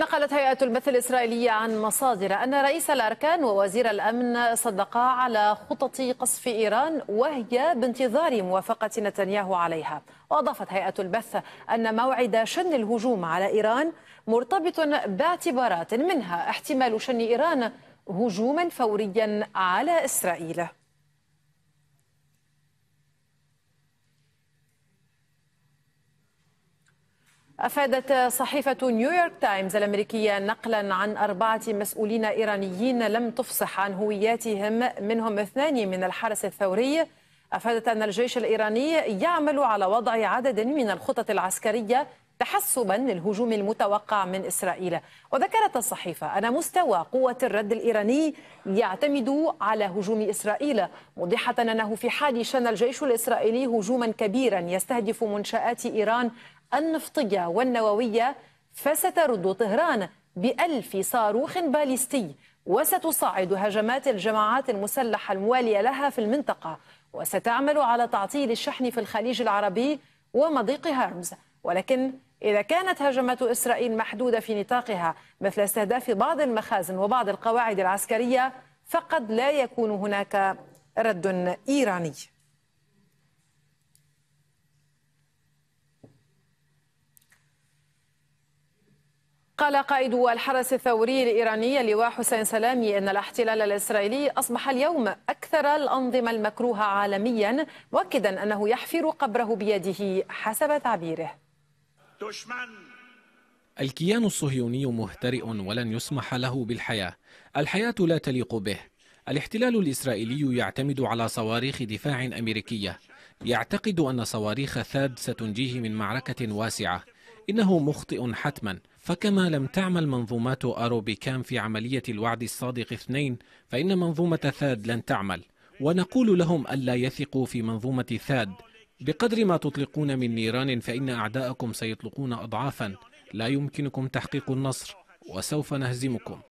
نقلت هيئة البث الإسرائيلية عن مصادر أن رئيس الأركان ووزير الأمن صدقا على خطط قصف إيران وهي بانتظار موافقة نتنياهو عليها وأضافت هيئة البث أن موعد شن الهجوم على إيران مرتبط باعتبارات منها احتمال شن إيران هجوما فوريا على إسرائيل أفادت صحيفة نيويورك تايمز الأمريكية نقلا عن أربعة مسؤولين إيرانيين لم تفصح عن هوياتهم منهم اثنان من الحرس الثوري أفادت أن الجيش الإيراني يعمل على وضع عدد من الخطط العسكرية تحسبا للهجوم المتوقع من إسرائيل وذكرت الصحيفة أن مستوى قوة الرد الإيراني يعتمد على هجوم إسرائيل موضحة أنه في حال شن الجيش الإسرائيلي هجوما كبيرا يستهدف منشآت إيران النفطية والنووية فسترد طهران بألف صاروخ باليستي وستصعد هجمات الجماعات المسلحة الموالية لها في المنطقة وستعمل على تعطيل الشحن في الخليج العربي ومضيق هرمز ولكن إذا كانت هجمات إسرائيل محدودة في نطاقها مثل استهداف بعض المخازن وبعض القواعد العسكرية فقد لا يكون هناك رد إيراني قال قائد الحرس الثوري الإيراني اللواء حسين سلامي أن الاحتلال الإسرائيلي أصبح اليوم أكثر الأنظمة المكروهة عالميا مؤكدا أنه يحفر قبره بيده حسب تعبيره الكيان الصهيوني مهترئ ولن يسمح له بالحياة الحياة لا تليق به الاحتلال الإسرائيلي يعتمد على صواريخ دفاع أمريكية يعتقد أن صواريخ ثاد ستنجيه من معركة واسعة إنه مخطئ حتماً فكما لم تعمل منظومات أروبيكام في عملية الوعد الصادق اثنين فإن منظومة ثاد لن تعمل ونقول لهم ألا يثقوا في منظومة ثاد بقدر ما تطلقون من نيران فإن أعداءكم سيطلقون أضعافا لا يمكنكم تحقيق النصر وسوف نهزمكم